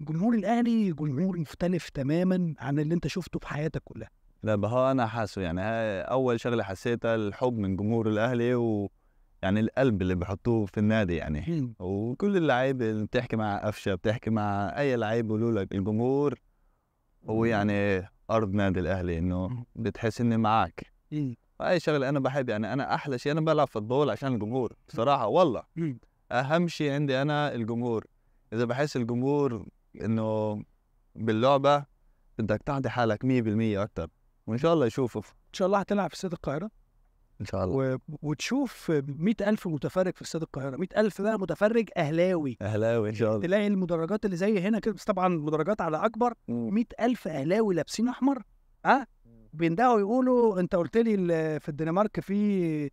جمهور الاهلي جمهور مختلف تماما عن اللي انت شفته في حياتك كلها لا بها انا حاسه يعني اول شغله حسيتها الحب من جمهور الاهلي و يعني القلب اللي بيحطوه في النادي يعني وكل اللعيبه اللي بتحكي مع قفشه بتحكي مع اي لعيب بيقولوا لك الجمهور هو يعني ارض نادي الاهلي انه بتحس اني معك اي شغله انا بحب يعني انا احلى شيء انا بلعب فوتبول عشان الجمهور بصراحه والله اهم شيء عندي انا الجمهور اذا بحس الجمهور انه باللعبه بدك تعطي حالك 100% اكثر وان شاء الله يشوفوا ان شاء الله هتلعب في استاد القاهره ان شاء الله و... وتشوف 100000 متفرج في استاد القاهره 100000 بقى متفرج اهلاوي اهلاوي ان شاء الله تلاقي المدرجات اللي زي هنا كده بس طبعا المدرجات على اكبر 100000 اهلاوي لابسين احمر ها أه؟ بيندهوا يقولوا انت قلت لي في الدنمارك في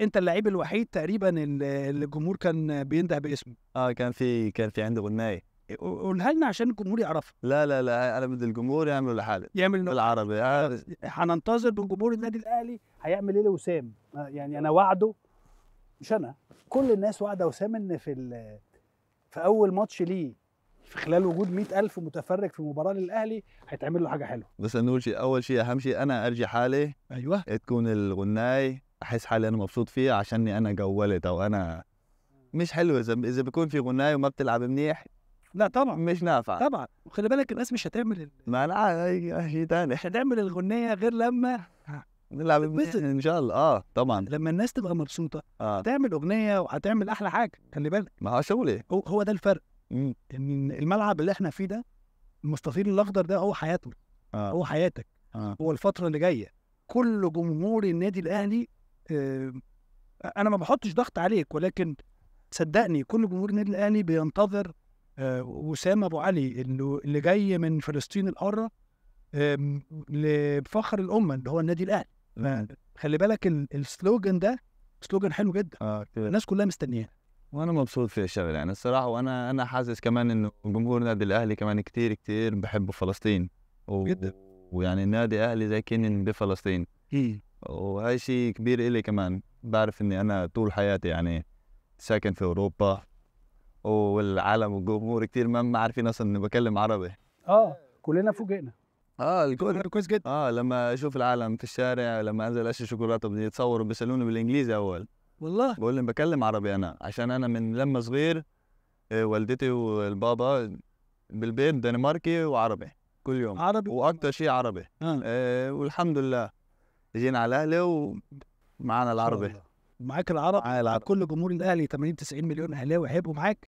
انت اللعيب الوحيد تقريبا اللي الجمهور كان بينده باسمه اه كان في كان في عنده غنايه قولها لنا عشان الجمهور يعرفها لا لا لا انا بدي الجمهور يعمل لحاله يعمل بالعربي آه. هننتظر من جمهور النادي الاهلي هيعمل ايه لوسام آه، يعني انا وعده مش انا كل الناس وعده وسام ان في في اول ماتش ليه في خلال وجود 100000 متفرج في مباراه للاهلي هيتعمل له حاجه حلوه بس نقول شيء اول شيء اهم شيء انا ارجي حالي ايوه إيه تكون الغناي احس حالي انا مبسوط فيها عشان انا جولت او انا مش حلو اذا اذا بيكون في غناي وما بتلعب منيح لا طبعا مش نافع طبعا وخلي بالك الناس مش هتعمل ال... ما انا شيء تاني مش هتعمل الغنيه غير لما نلعب ان شاء الله اه طبعا لما الناس تبقى مبسوطه آه. هتعمل اغنيه وهتعمل احلى حاجه خلي بالك ما هو شغلي هو, هو ده الفرق ان الملعب اللي احنا فيه ده المستطيل الاخضر ده هو حياتنا آه. هو حياتك آه. هو الفتره اللي جايه كل جمهور النادي الاهلي آه انا ما بحطش ضغط عليك ولكن صدقني كل جمهور النادي الاهلي بينتظر آه، وسام ابو علي اللي جاي من فلسطين القاره لفخر الامه اللي هو النادي الاهلي خلي بالك السلوجن ده سلوجن حلو جدا آه الناس كلها مستنياه وانا مبسوط في الشغل يعني الصراحه وانا انا حاسس كمان انه جمهور النادي الاهلي كمان كتير كتير بحبوا فلسطين و... جدا ويعني النادي اهلي زي كان بفلسطين وهي شيء كبير إلي كمان بعرف اني انا طول حياتي يعني ساكن في اوروبا والعالم والجمهور كتير ما عارفين اصلا اني بكلم عربي اه كلنا فوجئنا اه الكل كويس جدا اه لما اشوف العالم في الشارع لما انزل اشتري شوكولاته بيتصوروا بيسالوني بالانجليزي اول والله بقول لهم بكلم عربي انا عشان انا من لما صغير آه، والدتي والبابا بالبيت دنماركي وعربي كل يوم عربي واكثر شيء عربي آه. آه والحمد لله جينا على الاهلي ومعانا العربي معاك العرب, معايا العرب. كل جمهور الاهلي 80 90 مليون اهلاوي هيبقوا معاك